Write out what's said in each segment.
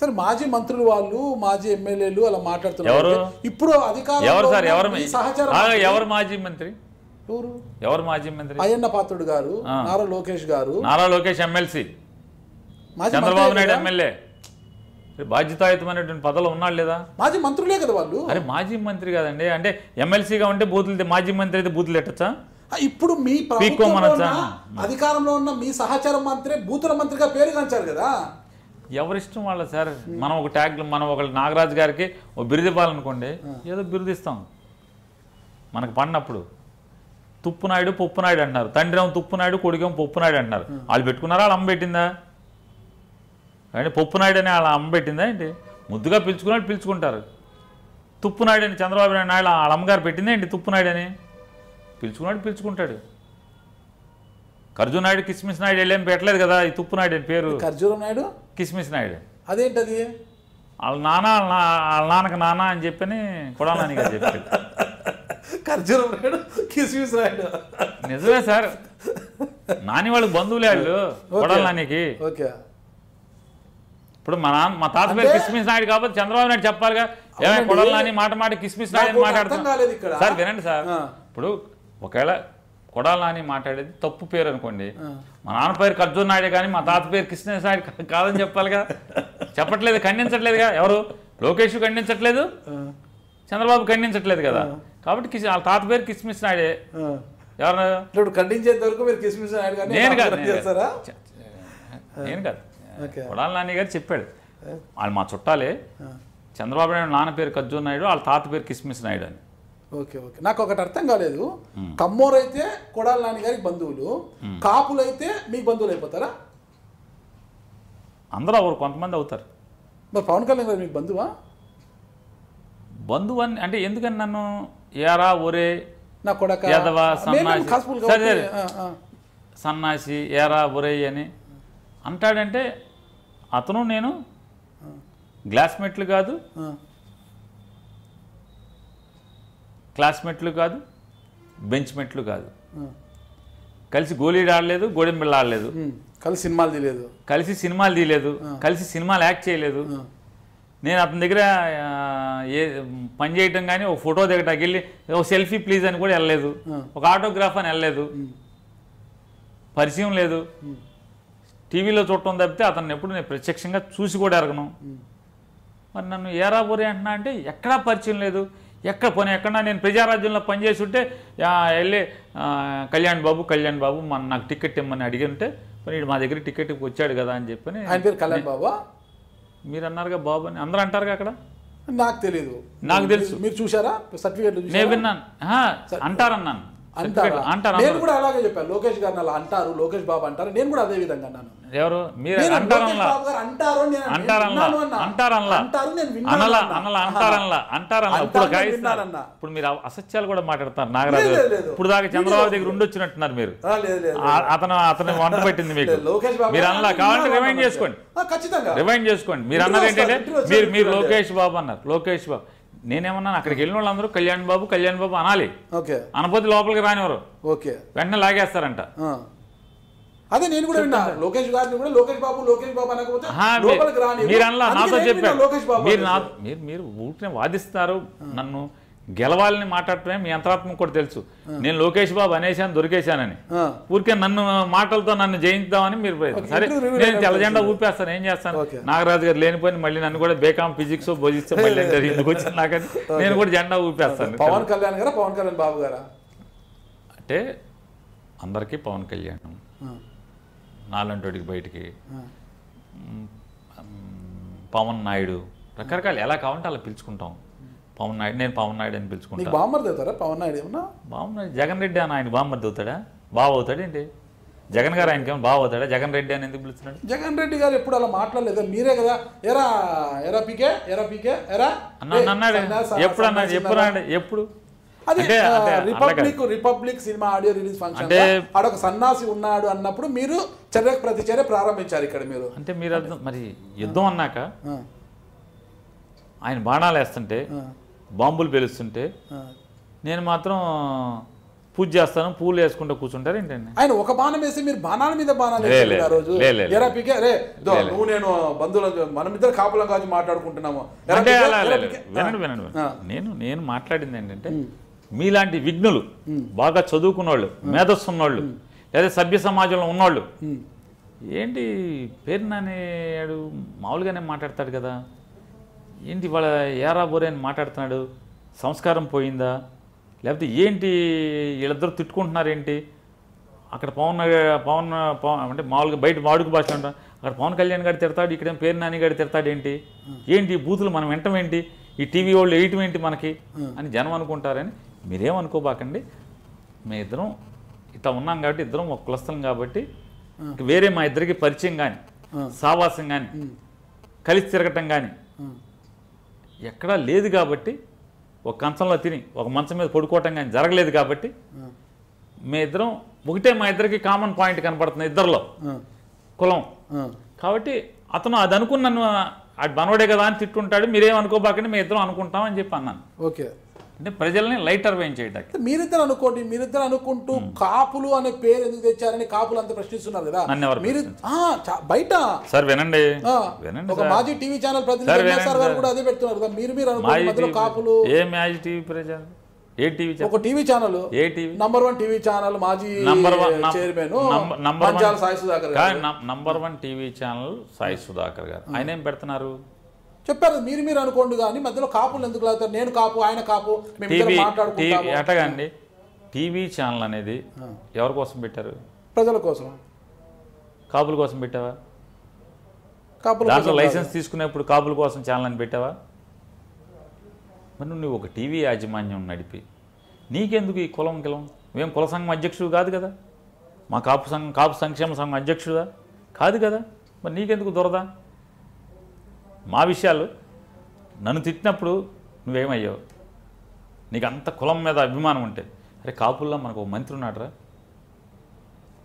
సరే మాజీ మంత్రులు వాళ్ళు మాజీ ఎమ్మెల్యేలు అలా మాట్లాడుతున్నారు ఇప్పుడు అధికారం ఎవరు మాజీ మంత్రి ఎవరు మాజీ మంత్రి అయ్యన్న పాత్రుడు గారు నారా లోకేష్ గారు నారా లోకేష్ ఎమ్మెల్సీ చంద్రబాబు నాయుడు ఎమ్మెల్యే బాధ్యతాయుతమైనటువంటి పదవులు ఉన్నాడు లేదా మాజీ మంత్రులే కదా వాళ్ళు అరే మాజీ మంత్రి కదండి అంటే ఎమ్మెల్సీగా ఉంటే బూతులు మాజీ మంత్రి అయితే బూతులు ఎట్టచ్చా ఇప్పుడు మీ అధికారంలో ఉన్న మీ సహచార మంత్రి బూతుల మంత్రిగా పేరు కంచారు కదా ఎవరిష్టం వాళ్ళ సార్ మనం ఒక ట్యాగ్ మనం ఒక నాగరాజు గారికి ఓ బిరుదు ఇవ్వాలనుకోండి ఏదో బిరుదు ఇస్తాం మనకు పడినప్పుడు తుప్పునాయుడు పొప్పునాయుడు అంటున్నారు తండ్రి ఏమో తుప్పునాయుడు కొడుకేమో పొప్పునాయుడు అంటున్నారు వాళ్ళు పెట్టుకున్నారా వాళ్ళ అమ్మ పెట్టిందా అంటే పొప్పునాయుడు అని వాళ్ళ అమ్మ పెట్టిందా ఏంటి ముద్దుగా పిలుచుకున్నాడు పిలుచుకుంటారు తుప్పునాయుడు అని చంద్రబాబు నాయుడు వాళ్ళ అమ్మగారు పెట్టిందే ఏంటి తుప్పునాయుడు అని పిలుచుకున్నాడు పిలుచుకుంటాడు ఖర్జు నాయుడు కిస్మిస్ నాయుడు వెళ్ళి పెట్టలేదు కదా ఈ తుప్పు నాయుడు పేరు ఖర్జూరం నాయుడు కిస్మిస్ నాయుడు అదేంటది వాళ్ళ నాన్న వాళ్ళ నాన్నకు నాన్న అని చెప్పని కొడాలని చెప్పాడు ఖర్జూరం నాయుడు కిస్మిస్ నాయుడు నిజమే సార్ నాని వాళ్ళు బంధువులే వాళ్ళు కొడాలి నానికి ఓకే ఇప్పుడు మా నాన్న మా తాత పేరు కిస్మిస్ నాయుడు కాబట్టి చంద్రబాబు నాయుడు చెప్పాలిగా ఏమైనా కొడాలని మాట మాట కిస్మిస్ నాయుడు మాట్లాడతాం సార్ వినండి సార్ ఇప్పుడు ఒకవేళ కొడాల నాని మాట్లాడేది తప్పు పేరు అనుకోండి మా నాన్న పేరు అర్జున్ నాయుడు కానీ మా తాత పేరు కృష్ణేశ్ నాయుడు కాదని చెప్పాలిగా చెప్పట్లేదు ఖండించట్లేదుగా ఎవరు లోకేష్ ఖండించట్లేదు చంద్రబాబు ఖండించట్లేదు కదా కాబట్టి కిస్ వాళ్ళ తాత పేరు కిస్మిస్ నాయుడే ఎవరు ఇప్పుడు ఖండించేంత వరకు మీరు కిస్మిస్ నాయుడు నేను కాదు నేను కాదు కొడాల నాని గారు చెప్పాడు వాళ్ళు మా చుట్టాలే చంద్రబాబు నాయుడు నాన్న పేరు కజ్జూర్ నాయుడు వాళ్ళ తాత పేరు కిస్మిస్ నాయుడు అని ఓకే ఓకే నాకు ఒకటి అర్థం కాలేదు కమ్మోరైతే కొడాల నాన్నగారికి బంధువులు కాపులైతే మీకు బంధువులు అయిపోతారా అందరూ ఎవరు కొంతమంది అవుతారు మరి పవన్ కళ్యాణ్ గారు మీకు బంధువా బంధువు అని అంటే ఎందుకని నన్ను ఏరా ఒరే నా కొడక సన్నాసి సన్నాసి ఏరా ఒరే అని అంటాడంటే అతను నేను గ్లాస్మేట్లు కాదు క్లాస్మేట్లు కాదు బెంచ్ మెట్లు కాదు కలిసి గోళీ ఆడలేదు గోడెంబిళ్ళ ఆడలేదు కలిసి సినిమాలు తీయలేదు కలిసి సినిమాలు తీయలేదు కలిసి సినిమాలు యాక్ట్ చేయలేదు నేను అతని దగ్గర ఏ పని చేయటం కానీ ఒక ఫోటో దగ్గర వెళ్ళి ఒక సెల్ఫీ ప్లీజ్ అని కూడా వెళ్ళలేదు ఒక ఆటోగ్రాఫ్ అని వెళ్ళలేదు పరిచయం లేదు టీవీలో చూడటం తప్పితే అతన్ని ఎప్పుడు నేను ప్రత్యక్షంగా చూసి కూడా ఎరగను మరి నన్ను ఏరాబోరే అంటున్నా అంటే ఎక్కడా పరిచయం లేదు ఎక్కడ పోనీ ఎక్కడన్నా నేను ప్రజారాజ్యంలో పనిచేసి ఉంటే వెళ్ళి కళ్యాణ్ బాబు కళ్యాణ్ బాబు మన నాకు టికెట్ ఇమ్మని అడిగి ఉంటే మరి మా దగ్గర టికెట్ వచ్చాడు కదా అని చెప్పని కళ్యాణ్ బాబు మీరు అన్నారుగా బాబు అని అందరూ అంటారుగా అక్కడ నాకు తెలియదు నాకు తెలుసు మీరు చూసారా సర్టిఫికేట్ నేను విన్నాను అంటారన్నాను అంటారు నేను కూడా అలాగే చెప్పాను లోకేష్ గారిని అలా అంటారు లోకేష్ బాబు అంటారు నేను కూడా అదే విధంగా అన్నాను ఎవరు మీరు అంటారనలా అంటారనలా అంటారనలా అనలా అనలా అంటారనలా ఇప్పుడు మీరు అసత్యాలు కూడా మాట్లాడతారు నాగరాజు ఇప్పుడు దాకా చంద్రబాబు దగ్గర ఉండొచ్చినట్టున్నారు మీరు అతను అతను వంట పెట్టింది మీకు మీరు అనలా కావాలంటే రిమైండ్ చేసుకోండి రివైండ్ చేసుకోండి మీరు అన్నారు ఏంటంటే మీరు మీరు లోకేష్ బాబు అన్నారు లోకేష్ బాబు నేనేమన్నా అక్కడికి వెళ్ళిన వాళ్ళందరూ కళ్యాణ్ బాబు కళ్యాణ్ బాబు అనాలి ఓకే లోపలికి రానివారు ఓకే వెంటనే లాగేస్తారంట అదే నేను కూడా మీరు అనలా చెప్పారు మీరు వాదిస్తారు నన్ను గెలవాలని మాట్లాడటమే మీ అంతరాత్మ కూడా తెలుసు నేను లోకేష్ బాబు అనేశాను దొరికేశానని ఊరికే నన్ను మాటలతో నన్ను జయించుదామని మీరు సరే నేను తెల్లజెండా ఊపేస్తాను ఏం చేస్తాను నాగరాజు గారు లేనిపోయిన మళ్ళీ నన్ను కూడా బేకామ్ ఫిజిక్స్ బోధిస్తే మళ్ళీ నాకని నేను కూడా జెండా ఊపేస్తాను పవన్ కళ్యాణ్ పవన్ కళ్యాణ్ బాబు గారా అంటే అందరికీ పవన్ కళ్యాణ్ నాలంటోడికి బయటికి పవన్ నాయుడు రకరకాలు ఎలా కావాలంటే అలా పిలుచుకుంటాం పవన్ నాయుడు నేను పవన్ నాయుడు అని పిలుచుకుంటాను బామ్మర్ది అవుతారా పవన్ నాయుడు ఏమన్నా బాబు జగన్ రెడ్డి అని ఆయన బామ్మర్ది అవుతాడా బావ ఏంటి జగన్ గారు ఆయనకి ఏమో బావ అవుతాడా జగన్ రెడ్డి అని ఎందుకు పిలుస్తున్నాడు జగన్ రెడ్డి గారు ఎప్పుడు అలా మాట్లాడలేదు మీరే కదా ఎరా ఎరా పీకే ఎరా పీకే ఎరా అన్న అన్నాడు ఎప్పుడు అన్నాడు ఎప్పుడు అన్నాడు ఎప్పుడు అదే republic republic cinema audio release function ఆడొక సన్నాసి ఉన్నాడు అన్నప్పుడు మీరు చర్యకు ప్రతిచర్య ప్రారంభించారు ఇక్కడ మీరు అంటే మీరు మరి యుద్ధం అన్నాక ఆయన బాణాలు వేస్తుంటే బాంబులు పేలుస్తుంటే నేను మాత్రం పూజ చేస్తాను పూలు వేసుకుంటూ కూర్చుంటారు ఏంటండి ఆయన ఒక బాణం వేసి మీరు బాణాల మీద బాణాలు నువ్వు నేను బంధువులు మనం ఇద్దరు కాపులం కాదు మాట్లాడుకుంటున్నాము వినండి నేను నేను మాట్లాడింది ఏంటంటే మీలాంటి విఘ్నులు బాగా చదువుకున్నవాళ్ళు మేధస్సు ఉన్నోళ్ళు లేదా సభ్య సమాజంలో ఉన్నోళ్ళు ఏంటి నాని మామూలుగానే మాట్లాడతాడు కదా ఏంటి వాళ్ళ ఏరా బోరే అని మాట్లాడుతున్నాడు సంస్కారం పోయిందా లేకపోతే ఏంటి వీళ్ళిద్దరు తిట్టుకుంటున్నారు ఏంటి అక్కడ పవన్ పవన్ పవన్ అంటే మామూలుగా బయట వాడుక భాష అక్కడ పవన్ కళ్యాణ్ గారు తిడతాడు ఇక్కడ పేరు నాని గారు తిడతాడు ఏంటి ఏంటి బూతులు మనం వింటం ఏంటి ఈ టీవీ వాళ్ళు వేయటం ఏంటి మనకి అని జనం అనుకుంటారని మీరేమనుకోబాకండి మేము ఇద్దరం ఇట్లా ఉన్నాం కాబట్టి ఇద్దరం ఒక కులస్థలం కాబట్టి వేరే మా ఇద్దరికి పరిచయం కానీ సావాసం కానీ కలిసి తిరగటం కానీ ఎక్కడా లేదు కాబట్టి ఒక కంచంలో తిని ఒక మంచం మీద పడుకోవటం కానీ జరగలేదు కాబట్టి మీ ఇద్దరం ఒకటే మా ఇద్దరికి కామన్ పాయింట్ కనపడుతుంది ఇద్దరిలో కులం కాబట్టి అతను అది అనుకున్నాను నన్ను బనవడే కదా అని తిట్టుంటాడు మీరేమనుకోబాకండి అనుకోబాకండి మీ ఇద్దరం అనుకుంటామని చెప్పి అన్నాను ఓకే అంటే ప్రజల్ని లైటర్ వేయం చేయడానికి మీరిద్దరు అనుకోండి మీరిద్దరు అనుకుంటూ కాపులు అనే పేరు ఎందుకు తెచ్చారని కాపులు అంత ప్రశ్నిస్తున్నారు కదా మీరు బయట సార్ వినండి వినండి ఒక మాజీ టీవీ ఛానల్ ప్రతినిధి కూడా అదే పెడుతున్నారు కదా మీరు మీరు అనుకోండి కాపులు ఏ మాజీ టీవీ ప్రజలు ఏ టీవీ ఒక టీవీ ఛానల్ ఏ TV number one TV channel మాజీ number one chairman number one Sai Sudhakar number one TV channel Sai Sudhakar గారు ఆయన ఏం పెడుతున్నారు చెప్పారు మీరు మీరు అనుకోండి కానీ మధ్యలో కాపులు ఎందుకు లాగుతారు నేను కాపు ఆయన కాపు అటగండి టీవీ ఛానల్ అనేది ఎవరి కోసం పెట్టారు ప్రజల కోసం కాపుల కోసం పెట్టావా కాపులు దాంట్లో లైసెన్స్ తీసుకునేప్పుడు కాపుల కోసం ఛానల్ అని పెట్టావా మరి నువ్వు ఒక టీవీ యాజమాన్యం నడిపి నీకెందుకు ఈ కులం కిలం మేము కుల సంఘం అధ్యక్షుడు కాదు కదా మా కాపు సంఘం కాపు సంక్షేమ సంఘం అధ్యక్షుడా కాదు కదా మరి నీకెందుకు దొరదా మా విషయాలు నన్ను తిట్టినప్పుడు నువ్వేమయ్యావు నీకు అంత కులం మీద అభిమానం ఉంటే అరే కాపుల్లో మనకు ఒక మంత్రి ఉన్నాడరా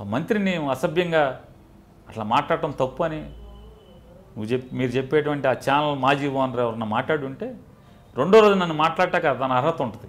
ఆ మంత్రిని అసభ్యంగా అట్లా మాట్లాడటం తప్పు అని నువ్వు చెప్ మీరు చెప్పేటువంటి ఆ ఛానల్ మాజీ ఓనర్ ఎవరన్నా ఉంటే రెండో రోజు నన్ను మాట్లాడటాక దాని అర్హత ఉంటుంది